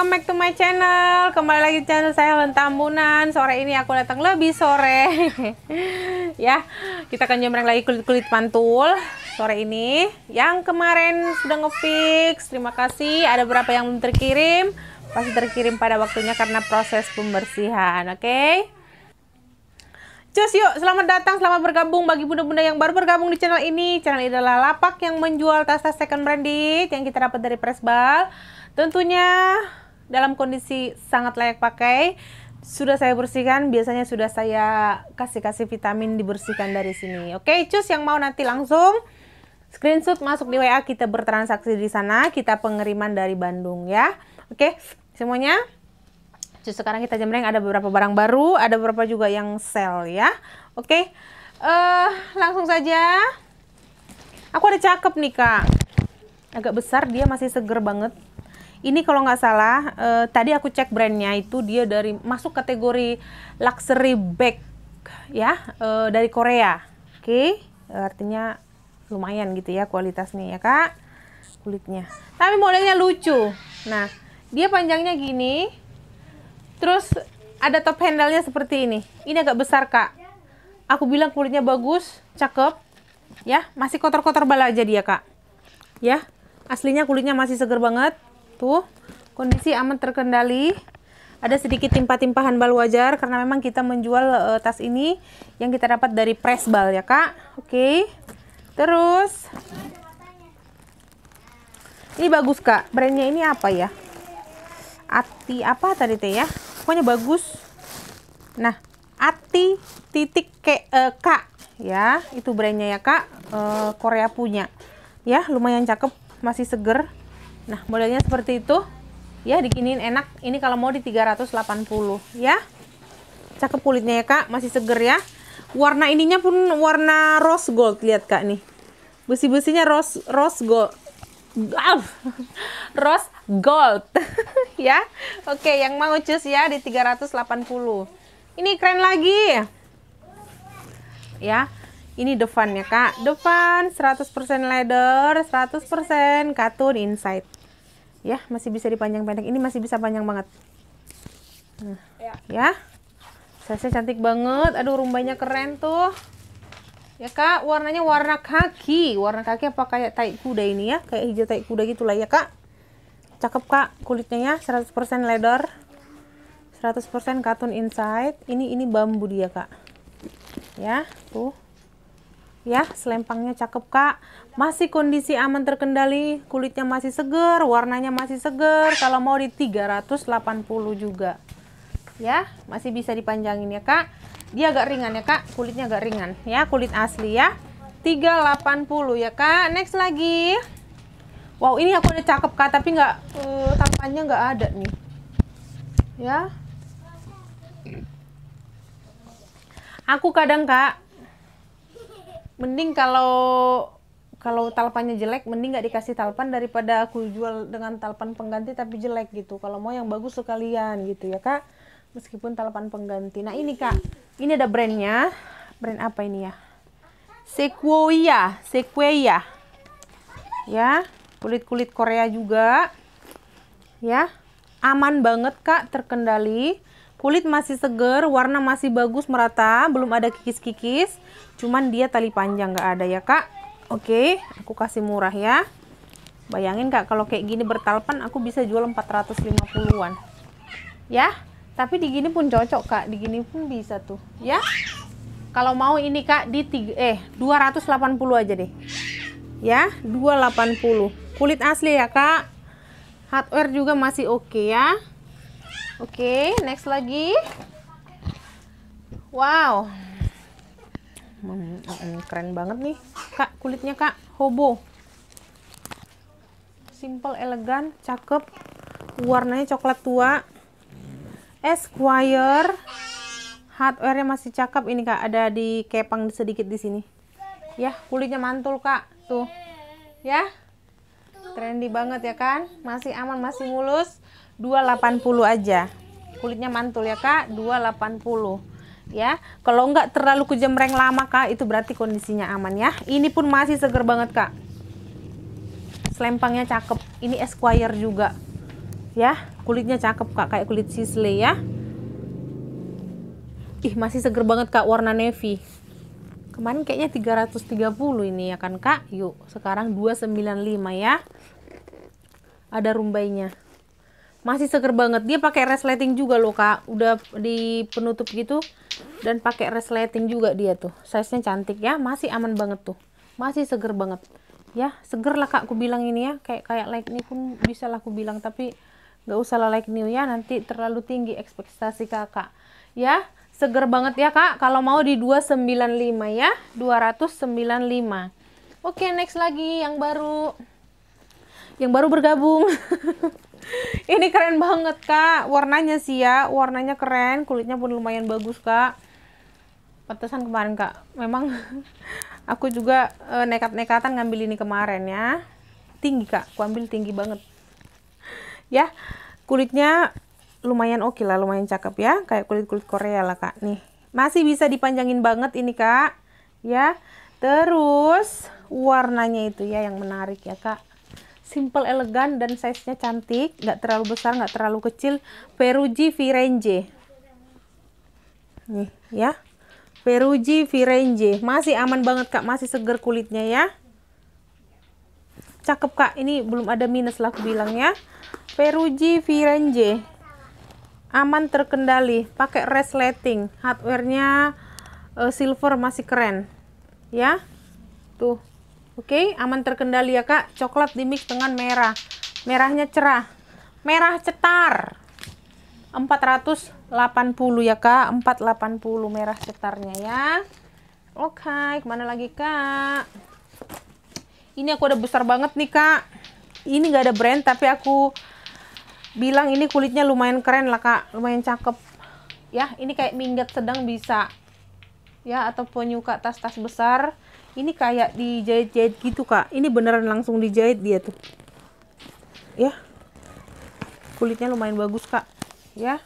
welcome back to my channel Kembali lagi channel saya Lentambunan Sore ini aku datang lebih sore Ya, kita akan jembreng lagi kulit-kulit pantul Sore ini Yang kemarin sudah ngefix Terima kasih, ada berapa yang belum terkirim Pasti terkirim pada waktunya karena proses pembersihan Oke okay? Cus yuk, selamat datang, selamat bergabung bagi bunda-bunda yang baru bergabung di channel ini. Channel ini adalah lapak yang menjual tas-tas second branded yang kita dapat dari Presbal. Tentunya dalam kondisi sangat layak pakai sudah saya bersihkan biasanya sudah saya kasih kasih vitamin dibersihkan dari sini oke okay, cus yang mau nanti langsung screenshot masuk di WA kita bertransaksi di sana kita pengiriman dari Bandung ya oke semuanya cus sekarang kita jemreng ada beberapa barang baru ada beberapa juga yang sell ya oke okay. uh, eh, langsung saja aku ada cakep nih kak agak besar dia masih seger banget ini kalau nggak salah, uh, tadi aku cek brandnya itu dia dari masuk kategori luxury bag ya uh, dari Korea. Oke, okay? artinya lumayan gitu ya kualitasnya ya kak kulitnya. Tapi modelnya lucu. Nah, dia panjangnya gini, terus ada top handle-nya seperti ini. Ini agak besar kak. Aku bilang kulitnya bagus, cakep, ya masih kotor-kotor bala aja dia kak. Ya, aslinya kulitnya masih seger banget Tuh, kondisi aman terkendali. Ada sedikit timpa-timpahan bal wajar karena memang kita menjual uh, tas ini yang kita dapat dari press bal ya, Kak. Oke. Okay. Terus Ini bagus, Kak. Brandnya ini apa ya? Ati apa tadi teh ya? Pokoknya bagus. Nah, Ati titik ke uh, Kak ya. Itu brandnya ya, Kak. Uh, Korea punya. Ya, lumayan cakep, masih seger. Nah, modelnya seperti itu. Ya, dikinin enak. Ini kalau mau di 380 ya. Cakep kulitnya ya, Kak. Masih seger ya. Warna ininya pun warna rose gold. Lihat, Kak, nih. Besi-besinya rose rose gold. rose gold. ya. Oke, yang mau cus ya di 380. Ini keren lagi. Ya. Ini depannya, Kak. Depan 100% leather, 100% katun inside ya masih bisa dipanjang pendek ini masih bisa panjang banget nah, ya, ya. sasnya cantik banget aduh rumbanya keren tuh ya kak warnanya warna kaki warna kaki apa kayak tai kuda ini ya kayak hijau tai kuda gitulah ya kak cakep kak kulitnya ya 100% leather 100% katun inside ini ini bambu dia kak ya tuh ya selempangnya cakep kak masih kondisi aman terkendali kulitnya masih seger warnanya masih seger kalau mau di 380 juga ya masih bisa dipanjangin ya kak dia agak ringan ya kak kulitnya agak ringan ya kulit asli ya 380 ya kak next lagi wow ini aku udah cakep kak tapi nggak uh, tampannya nggak ada nih ya aku kadang kak mending kalau kalau talpannya jelek mending nggak dikasih talpan daripada aku jual dengan talpan pengganti tapi jelek gitu kalau mau yang bagus sekalian gitu ya kak meskipun talpan pengganti nah ini kak ini ada brandnya brand apa ini ya Sequoia Sequoia ya kulit-kulit Korea juga ya aman banget kak terkendali Kulit masih seger, warna masih bagus merata, belum ada kikis-kikis. Cuman dia tali panjang nggak ada ya kak. Oke, aku kasih murah ya. Bayangin kak kalau kayak gini bertalpan aku bisa jual 450-an. Ya, tapi di gini pun cocok kak, di gini pun bisa tuh. Ya, kalau mau ini kak di tiga, eh 280 aja deh. Ya, 280. Kulit asli ya kak. Hardware juga masih oke okay, ya. Oke, okay, next lagi. Wow. Hmm, hmm, keren banget nih, Kak, kulitnya, Kak. Hobo. Simple, elegan, cakep. Warnanya coklat tua. Esquire. Hardware-nya masih cakep ini, Kak. Ada di kepang sedikit di sini. Ya, kulitnya mantul, Kak. Tuh. Ya. Trendy banget ya kan? Masih aman, masih mulus. 280 aja kulitnya mantul ya kak 280 ya kalau enggak terlalu kejemreng lama kak itu berarti kondisinya aman ya ini pun masih seger banget kak selempangnya cakep ini Esquire juga ya kulitnya cakep kak kayak kulit sisley ya ih masih seger banget kak warna navy kemarin kayaknya 330 ini ya kan kak yuk sekarang 295 ya ada rumbainya masih seger banget dia pakai resleting juga loh kak udah di penutup gitu dan pakai resleting juga dia tuh size nya cantik ya masih aman banget tuh masih seger banget ya seger lah kak aku bilang ini ya kayak kayak like ini pun bisa lah aku bilang tapi nggak usah lah like new ya nanti terlalu tinggi ekspektasi kakak ya seger banget ya kak kalau mau di 295 ya 295 oke next lagi yang baru yang baru bergabung ini keren banget kak warnanya sih ya warnanya keren kulitnya pun lumayan bagus kak petesan kemarin kak memang aku juga e, nekat-nekatan ngambil ini kemarin ya tinggi kak aku ambil tinggi banget ya kulitnya lumayan oke okay lah lumayan cakep ya kayak kulit-kulit Korea lah kak nih masih bisa dipanjangin banget ini kak ya terus warnanya itu ya yang menarik ya kak simple elegan dan size-nya cantik nggak terlalu besar nggak terlalu kecil Perugi Firenze nih ya Perugi Firenze masih aman banget kak masih seger kulitnya ya cakep kak ini belum ada minus lah aku bilang ya Perugi Firenze aman terkendali pakai resleting hardwarenya uh, silver masih keren ya tuh Oke, okay, aman terkendali ya kak. Coklat dimix dengan merah. Merahnya cerah. Merah cetar. 480 ya kak. 480 merah cetarnya ya. Oke, okay, kemana lagi kak? Ini aku udah besar banget nih kak. Ini gak ada brand tapi aku bilang ini kulitnya lumayan keren lah kak. Lumayan cakep. Ya, ini kayak minggat sedang bisa ya atau nyuka tas-tas besar ini kayak dijahit-jahit gitu kak ini beneran langsung dijahit dia tuh ya kulitnya lumayan bagus kak ya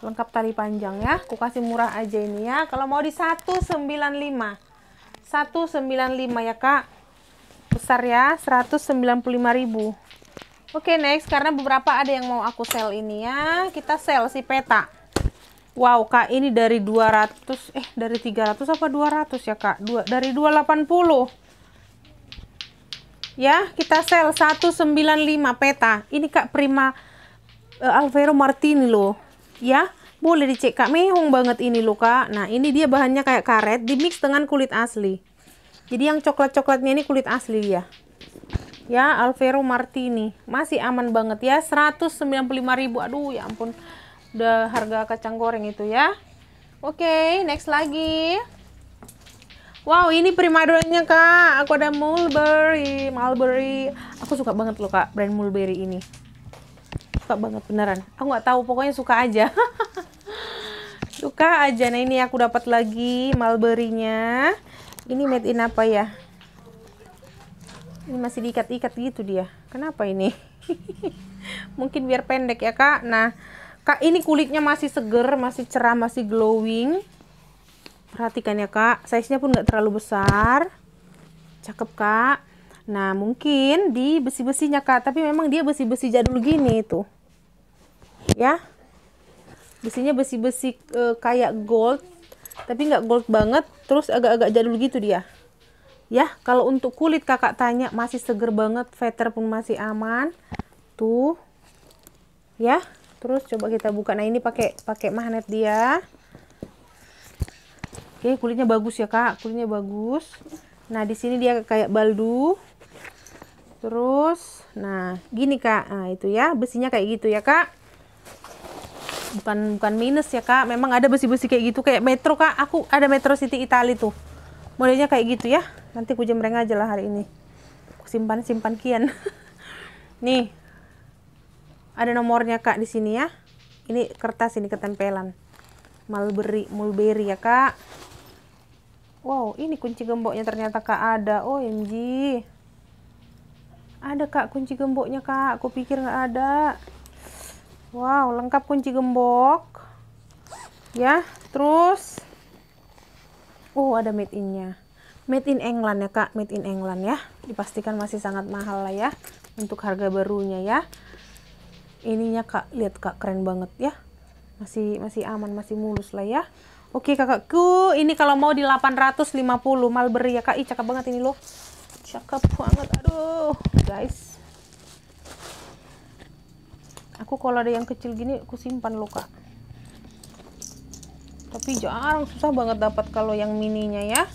lengkap tali panjang ya aku kasih murah aja ini ya kalau mau di 195 195 ya kak besar ya 195.000 Oke next karena beberapa ada yang mau aku sell ini ya kita sell si peta Wow kak ini dari 200 eh dari 300 apa 200 ya kak Dua, dari 280 ya kita sel 195 peta ini kak Prima uh, Alvero Martini loh ya boleh dicek kak mehong banget ini loh kak nah ini dia bahannya kayak karet dimix dengan kulit asli jadi yang coklat-coklatnya ini kulit asli ya ya Alvero Martini masih aman banget ya 195.000 aduh ya ampun udah harga kacang goreng itu ya oke okay, next lagi wow ini primadonanya kak aku ada mulberry mulberry aku suka banget loh kak brand mulberry ini suka banget beneran aku nggak tahu pokoknya suka aja suka aja nah ini aku dapat lagi mulberrynya ini made in apa ya ini masih diikat-ikat gitu dia kenapa ini mungkin biar pendek ya kak nah Kak, ini kulitnya masih seger, masih cerah, masih glowing. Perhatikan ya, Kak. Size-nya pun nggak terlalu besar. Cakep, Kak. Nah, mungkin di besi-besinya, Kak. Tapi memang dia besi-besi jadul gini, tuh. Ya. Besinya besi-besi e, kayak gold. Tapi nggak gold banget. Terus agak-agak jadul gitu dia ya kalau untuk kulit kakak tanya masih seger banget veter pun masih aman tuh ya terus coba kita buka nah ini pakai pakai magnet dia oke kulitnya bagus ya kak kulitnya bagus nah di sini dia kayak baldu terus nah gini kak nah itu ya besinya kayak gitu ya kak bukan bukan minus ya kak memang ada besi-besi kayak gitu kayak metro kak aku ada metro city itali tuh modelnya kayak gitu ya nanti aku jemreng aja lah hari ini simpan simpan kian nih ada nomornya kak di sini ya ini kertas ini ketempelan mulberry mulberry ya kak wow ini kunci gemboknya ternyata kak ada omg oh, ada kak kunci gemboknya kak aku pikir nggak ada wow lengkap kunci gembok ya terus oh ada made in nya made in England ya kak made in England ya dipastikan masih sangat mahal lah ya untuk harga barunya ya ininya kak lihat kak keren banget ya masih masih aman masih mulus lah ya oke kakakku ini kalau mau di 850 Mulberry ya kak Ih, cakep banget ini loh cakep banget aduh guys aku kalau ada yang kecil gini aku simpan loh kak tapi jarang susah banget dapat kalau yang mininya ya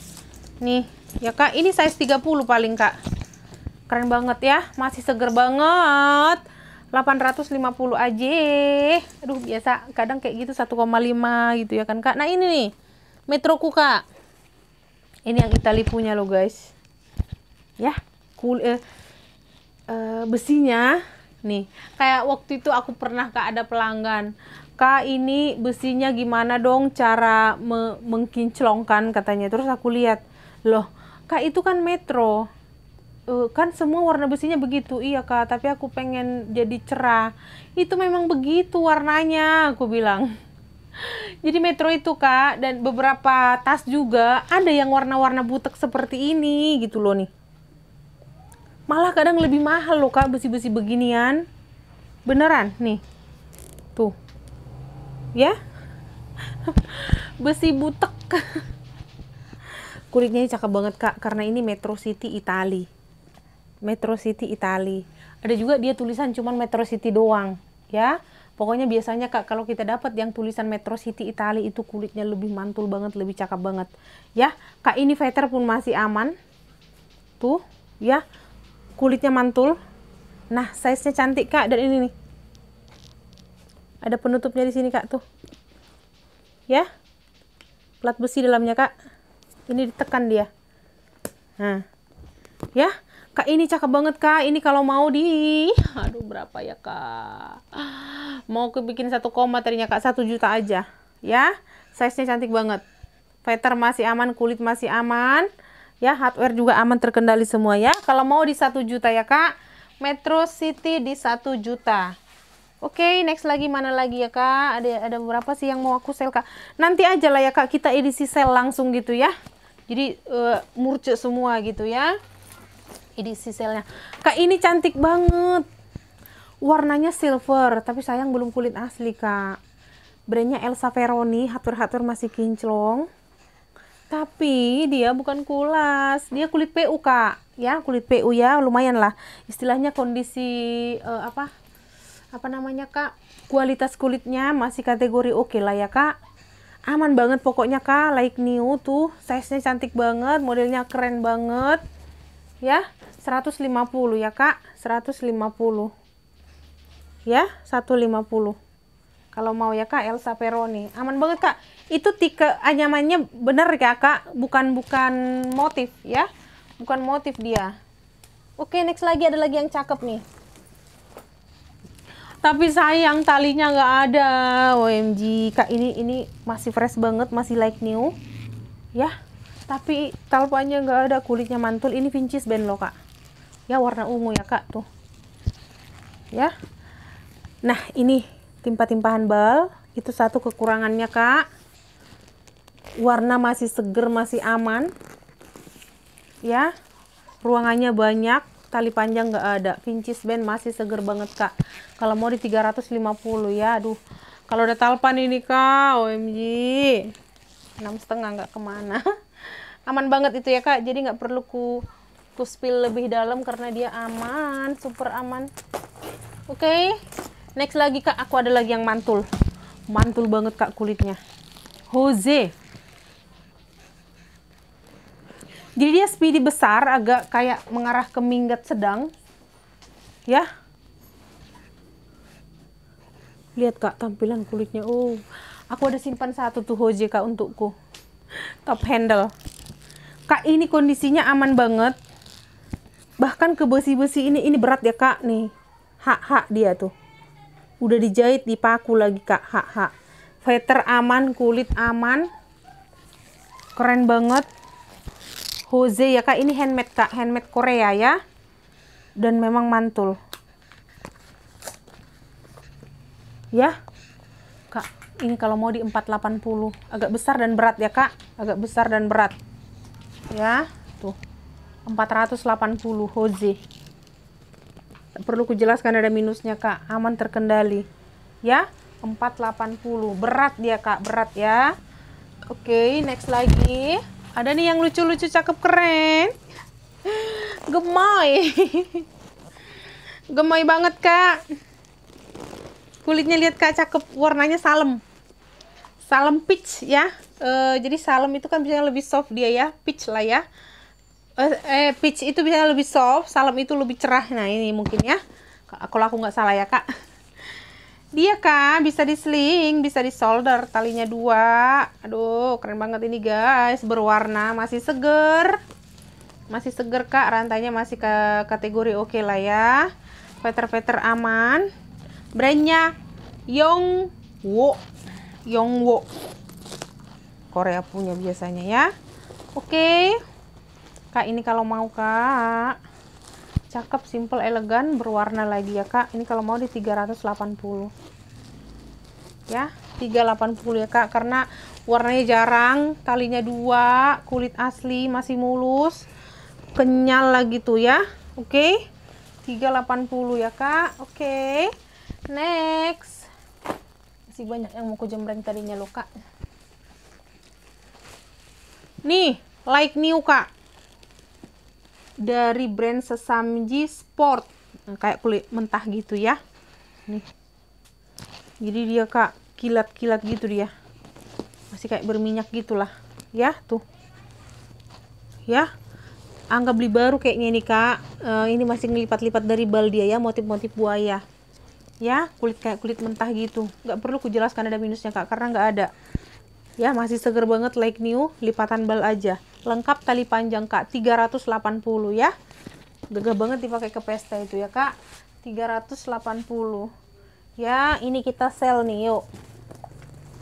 nih ya kak ini size 30 paling kak keren banget ya masih seger banget 850 aja aduh biasa kadang kayak gitu 1,5 gitu ya kan kak nah ini nih metroku kak ini yang Itali punya loh guys ya kul eh, eh, besinya nih kayak waktu itu aku pernah kak ada pelanggan kak ini besinya gimana dong cara me mengkinclongkan katanya terus aku lihat loh kak itu kan metro uh, kan semua warna besinya begitu iya kak tapi aku pengen jadi cerah itu memang begitu warnanya aku bilang jadi metro itu kak dan beberapa tas juga ada yang warna-warna butek seperti ini gitu loh nih malah kadang lebih mahal loh kak besi-besi beginian beneran nih tuh ya besi butek kulitnya cakep banget kak karena ini Metro City Italia Metro City Itali. Ada juga dia tulisan cuman Metro City doang, ya. Pokoknya biasanya Kak kalau kita dapat yang tulisan Metro City Itali itu kulitnya lebih mantul banget, lebih cakep banget. Ya, Kak ini fighter pun masih aman. Tuh, ya. Kulitnya mantul. Nah, size-nya cantik Kak dan ini nih. Ada penutupnya di sini Kak tuh. Ya. Plat besi dalamnya Kak. Ini ditekan dia. Nah. Ya. Kak ini cakep banget kak, ini kalau mau di, aduh berapa ya kak? Mau ke bikin satu koma ternyata kak, satu juta aja, ya. Size-nya cantik banget. Fighter masih aman, kulit masih aman, ya. Hardware juga aman terkendali semua ya. Kalau mau di satu juta ya kak, Metro City di satu juta. Oke, okay, next lagi mana lagi ya kak? Ada ada berapa sih yang mau aku sel kak? Nanti aja lah ya kak, kita edisi sel langsung gitu ya. Jadi uh, eh, murce semua gitu ya ini siselnya kak ini cantik banget warnanya silver tapi sayang belum kulit asli kak brandnya Elsa Veroni hatur-hatur masih kinclong tapi dia bukan kulas dia kulit PU kak ya kulit PU ya lumayan lah istilahnya kondisi uh, apa apa namanya kak kualitas kulitnya masih kategori oke okay lah ya kak aman banget pokoknya kak like new tuh size nya cantik banget modelnya keren banget ya 150 ya kak 150 ya 150 kalau mau ya kak Elsa Peroni aman banget kak itu tike anyamannya bener ya kak bukan bukan motif ya bukan motif dia oke next lagi ada lagi yang cakep nih tapi sayang talinya nggak ada OMG kak ini ini masih fresh banget masih like new ya tapi talpanya nggak ada kulitnya mantul ini vincis band lo kak ya warna ungu ya kak tuh ya nah ini timpa-timpahan bal itu satu kekurangannya kak warna masih seger masih aman ya ruangannya banyak tali panjang nggak ada pincis band masih seger banget kak kalau mau di 350 ya aduh kalau udah talpan ini kak OMG enam setengah nggak kemana aman banget itu ya kak jadi nggak perlu ku aku spill lebih dalam karena dia aman super aman oke okay. next lagi kak aku ada lagi yang mantul mantul banget kak kulitnya Jose jadi dia speedy besar agak kayak mengarah ke minggat sedang ya lihat kak tampilan kulitnya oh aku ada simpan satu tuh Jose kak untukku top handle kak ini kondisinya aman banget bahkan ke besi-besi ini ini berat ya kak nih hak-hak dia tuh udah dijahit dipaku lagi kak hak-hak veter aman kulit aman keren banget Jose ya kak ini handmade kak handmade Korea ya dan memang mantul ya kak ini kalau mau di 480 agak besar dan berat ya kak agak besar dan berat ya 480 Hoze perlu kujelaskan ada minusnya kak aman terkendali ya 480 berat dia kak berat ya oke next lagi ada nih yang lucu-lucu cakep keren gemoy gemoy banget kak kulitnya lihat kak cakep warnanya salem salem peach ya e, jadi salem itu kan bisa lebih soft dia ya peach lah ya Eh, eh, peach itu bisa lebih soft salam itu lebih cerah nah ini mungkin ya kalau aku nggak salah ya kak dia kak bisa diseling bisa disolder, talinya dua aduh keren banget ini guys berwarna masih seger masih seger kak rantainya masih ke kategori oke okay lah ya Feather feather aman brandnya Yongwo Yongwo Korea punya biasanya ya oke okay kak ini kalau mau kak cakep simple elegan berwarna lagi ya kak ini kalau mau di 380 ya 380 ya kak karena warnanya jarang talinya dua kulit asli masih mulus kenyal lagi tuh ya oke okay? 380 ya kak oke okay. next masih banyak yang mau kujembreng tadinya loh kak nih like new kak dari brand Sesamji Sport kayak kulit mentah gitu ya nih jadi dia kak kilat-kilat gitu dia masih kayak berminyak gitulah ya tuh ya anggap beli baru kayaknya nih kak uh, ini masih ngelipat-lipat dari bal dia ya motif-motif buaya ya kulit kayak kulit mentah gitu nggak perlu ku jelaskan ada minusnya kak karena nggak ada ya masih seger banget like new lipatan bal aja lengkap tali panjang kak 380 ya gagah banget dipakai ke pesta itu ya kak 380 ya ini kita sel nih yuk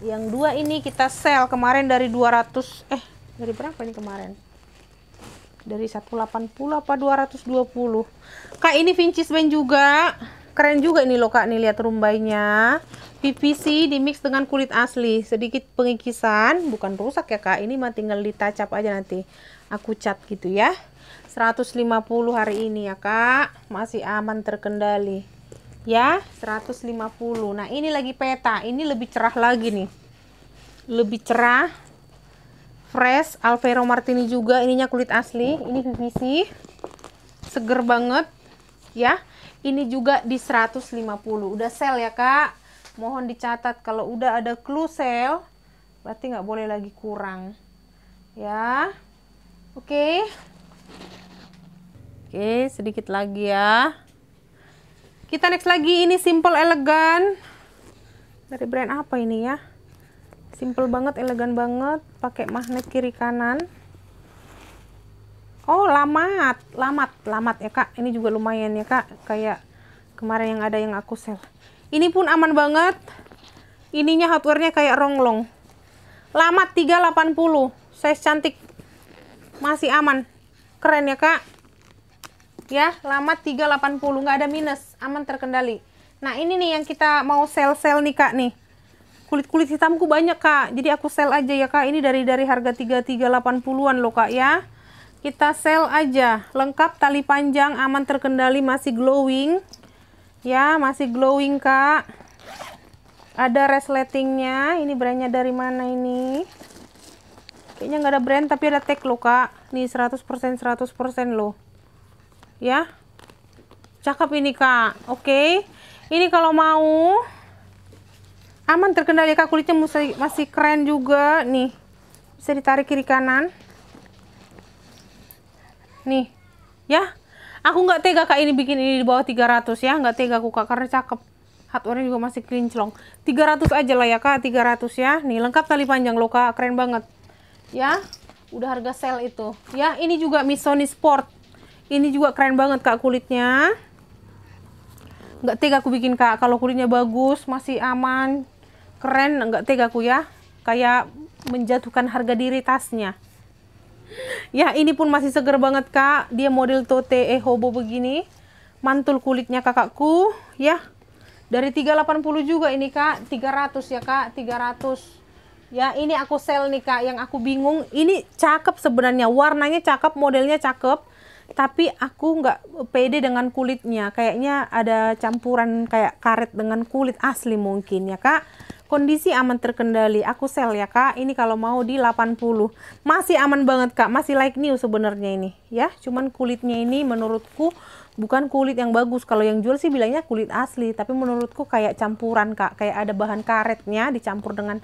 yang dua ini kita sel kemarin dari 200 eh dari berapa ini kemarin dari 180 apa 220 kak ini vincis band juga Keren juga ini loh Kak, nih lihat rumbainya. PVC dimix dengan kulit asli. Sedikit pengikisan, bukan rusak ya Kak. Ini mah tinggal ditacap aja nanti. Aku cat gitu ya. 150 hari ini ya Kak. Masih aman terkendali. Ya, 150. Nah, ini lagi peta. Ini lebih cerah lagi nih. Lebih cerah. Fresh Alvero Martini juga. Ininya kulit asli, ini PVC. Seger banget ya ini juga di 150. Udah sel ya, Kak. Mohon dicatat kalau udah ada clue sel, berarti nggak boleh lagi kurang. Ya. Oke. Okay. Oke, okay, sedikit lagi ya. Kita next lagi ini simple elegan. Dari brand apa ini ya? Simple banget, elegan banget, pakai magnet kiri kanan. Oh, lamat, lamat, lamat ya kak. Ini juga lumayan ya kak. Kayak kemarin yang ada yang aku sel. Ini pun aman banget. Ininya hardware-nya kayak ronglong. Lamat 380. Size cantik. Masih aman. Keren ya kak. Ya, lamat 380. Nggak ada minus. Aman terkendali. Nah, ini nih yang kita mau sel-sel nih kak nih. Kulit-kulit hitamku banyak kak. Jadi aku sel aja ya kak. Ini dari dari harga 3380-an loh kak ya kita sel aja lengkap tali panjang aman terkendali masih glowing ya masih glowing kak ada resletingnya ini brandnya dari mana ini kayaknya nggak ada brand tapi ada tag loh kak nih 100% 100% loh ya cakep ini kak oke ini kalau mau aman terkendali kak kulitnya masih keren juga nih bisa ditarik kiri kanan Nih, ya. Aku nggak tega kak ini bikin ini di bawah 300 ya. Nggak tega aku kak, karena cakep. Hardware juga masih kinclong. 300 aja lah ya kak, 300 ya. Nih, lengkap tali panjang loh kak, keren banget. Ya, udah harga sel itu. Ya, ini juga Missoni Sport. Ini juga keren banget kak kulitnya. Nggak tega aku bikin kak, kalau kulitnya bagus, masih aman, keren, nggak tega aku ya. Kayak menjatuhkan harga diri tasnya. ya ini pun masih seger banget kak dia model tote eh hobo begini mantul kulitnya kakakku ya dari 380 juga ini kak 300 ya kak 300 ya ini aku sel nih kak yang aku bingung ini cakep sebenarnya warnanya cakep modelnya cakep tapi aku nggak pede dengan kulitnya kayaknya ada campuran kayak karet dengan kulit asli mungkin ya kak kondisi aman terkendali aku sel ya kak ini kalau mau di 80 masih aman banget kak masih like new sebenarnya ini ya cuman kulitnya ini menurutku bukan kulit yang bagus kalau yang jual sih bilangnya kulit asli tapi menurutku kayak campuran kak kayak ada bahan karetnya dicampur dengan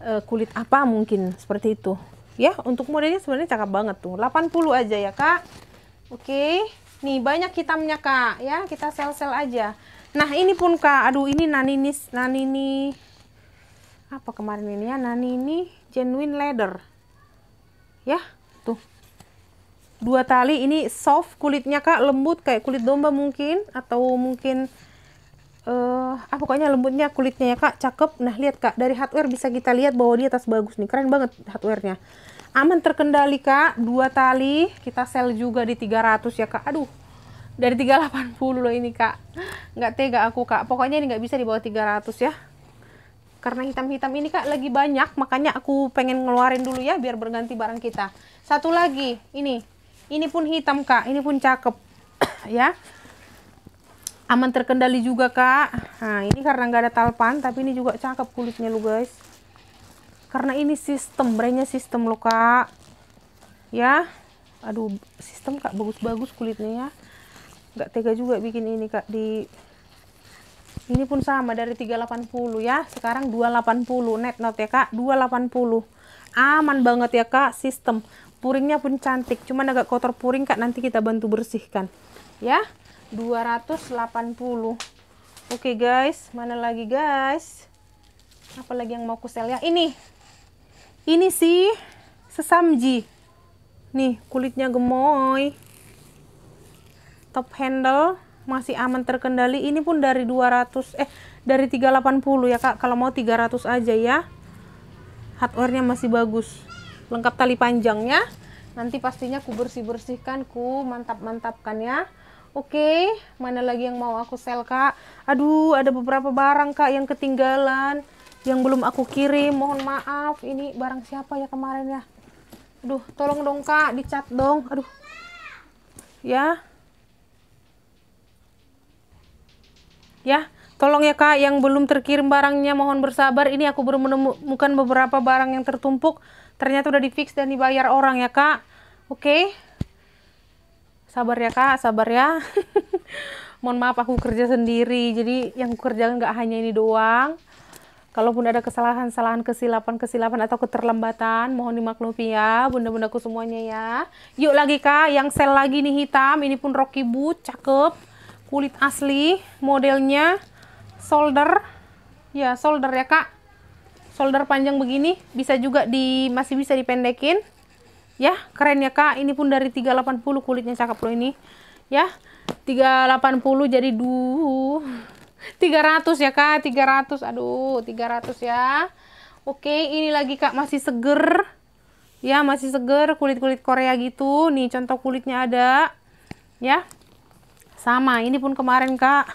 uh, kulit apa mungkin seperti itu ya untuk modelnya sebenarnya cakep banget tuh 80 aja ya kak Oke. Nih, banyak hitamnya, Kak. Ya, kita sel-sel aja. Nah, ini pun, Kak. Aduh, ini naninis, nanini. Apa kemarin ini ya? Nanini genuine leather. Ya, tuh. Dua tali, ini soft kulitnya, Kak. Lembut kayak kulit domba mungkin. Atau mungkin... Uh, ah, pokoknya lembutnya kulitnya ya kak cakep nah lihat kak dari hardware bisa kita lihat bahwa dia tas bagus nih keren banget hardwarenya aman terkendali kak dua tali kita sel juga di 300 ya kak aduh dari 380 loh ini kak nggak tega aku kak pokoknya ini nggak bisa di bawah 300 ya karena hitam-hitam ini kak lagi banyak makanya aku pengen ngeluarin dulu ya biar berganti barang kita satu lagi ini ini pun hitam kak ini pun cakep ya aman terkendali juga kak nah ini karena nggak ada talpan tapi ini juga cakep kulitnya lu guys karena ini sistem brandnya sistem loh kak ya aduh sistem kak bagus-bagus kulitnya ya nggak tega juga bikin ini kak di ini pun sama dari 380 ya sekarang 280 net not ya kak 280 aman banget ya kak sistem puringnya pun cantik cuman agak kotor puring kak nanti kita bantu bersihkan ya 280 oke okay, guys mana lagi guys apalagi yang mau kusel ya ini ini sih sesamji nih kulitnya gemoy top handle masih aman terkendali ini pun dari 200 eh dari 380 ya kak kalau mau 300 aja ya hardwarenya masih bagus lengkap tali panjangnya nanti pastinya ku bersih-bersihkan ku mantap-mantapkan ya Oke, mana lagi yang mau aku sel, Kak? Aduh, ada beberapa barang, Kak, yang ketinggalan yang belum aku kirim mohon maaf ini barang siapa ya kemarin ya aduh tolong dong kak dicat dong aduh ya ya tolong ya kak yang belum terkirim barangnya mohon bersabar ini aku baru menemukan beberapa barang yang tertumpuk ternyata udah di fix dan dibayar orang ya kak oke sabar ya kak sabar ya mohon maaf aku kerja sendiri jadi yang kerja nggak hanya ini doang Kalaupun ada kesalahan-kesalahan, kesilapan-kesilapan atau keterlambatan, mohon dimaklumi ya, bunda-bundaku semuanya ya. Yuk lagi kak, yang sel lagi nih hitam, ini pun Rocky Boot, cakep. Kulit asli, modelnya solder, ya solder ya kak. Solder panjang begini, bisa juga di masih bisa dipendekin. Ya, keren ya kak, ini pun dari 380 kulitnya cakep loh ini. Ya, 380 jadi duh 300 ya kak 300 aduh 300 ya oke ini lagi kak masih seger ya masih seger kulit-kulit Korea gitu nih contoh kulitnya ada ya sama ini pun kemarin kak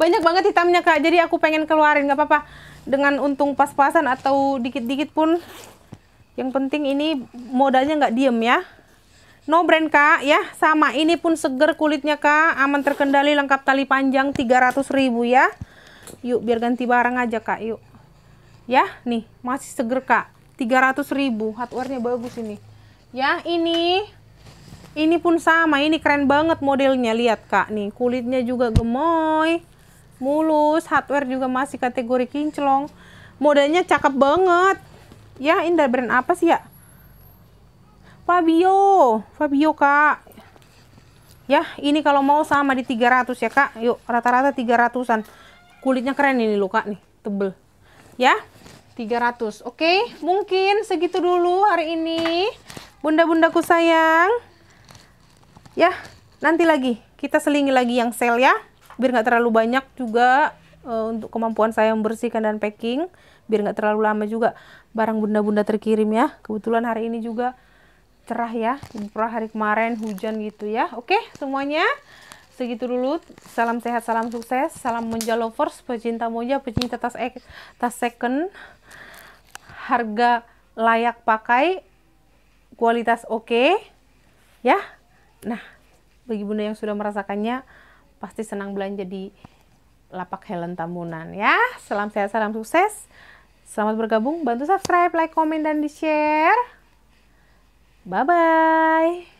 banyak banget hitamnya kak jadi aku pengen keluarin nggak apa-apa dengan untung pas-pasan atau dikit-dikit pun yang penting ini modalnya nggak diem ya No brand kak ya sama ini pun seger kulitnya kak aman terkendali lengkap tali panjang 300 ribu ya yuk biar ganti barang aja kak yuk ya nih masih seger kak 300 ribu hardwarenya bagus ini ya ini ini pun sama ini keren banget modelnya lihat kak nih kulitnya juga gemoy mulus hardware juga masih kategori kinclong modelnya cakep banget ya ini brand apa sih ya Fabio Fabio kak ya ini kalau mau sama di 300 ya kak yuk rata-rata 300an kulitnya keren ini loh kak nih tebel ya 300 oke okay? mungkin segitu dulu hari ini bunda-bundaku sayang ya nanti lagi kita selingi lagi yang sel ya biar nggak terlalu banyak juga uh, untuk kemampuan saya membersihkan dan packing biar nggak terlalu lama juga barang bunda-bunda terkirim ya kebetulan hari ini juga cerah ya cerah hari kemarin hujan gitu ya oke semuanya segitu dulu salam sehat salam sukses salam monja lovers pecinta monja pecinta tas ek, tas second harga layak pakai kualitas oke okay, ya nah bagi bunda yang sudah merasakannya pasti senang belanja di lapak Helen Tambunan ya salam sehat salam sukses selamat bergabung bantu subscribe like komen dan di share Bye-bye.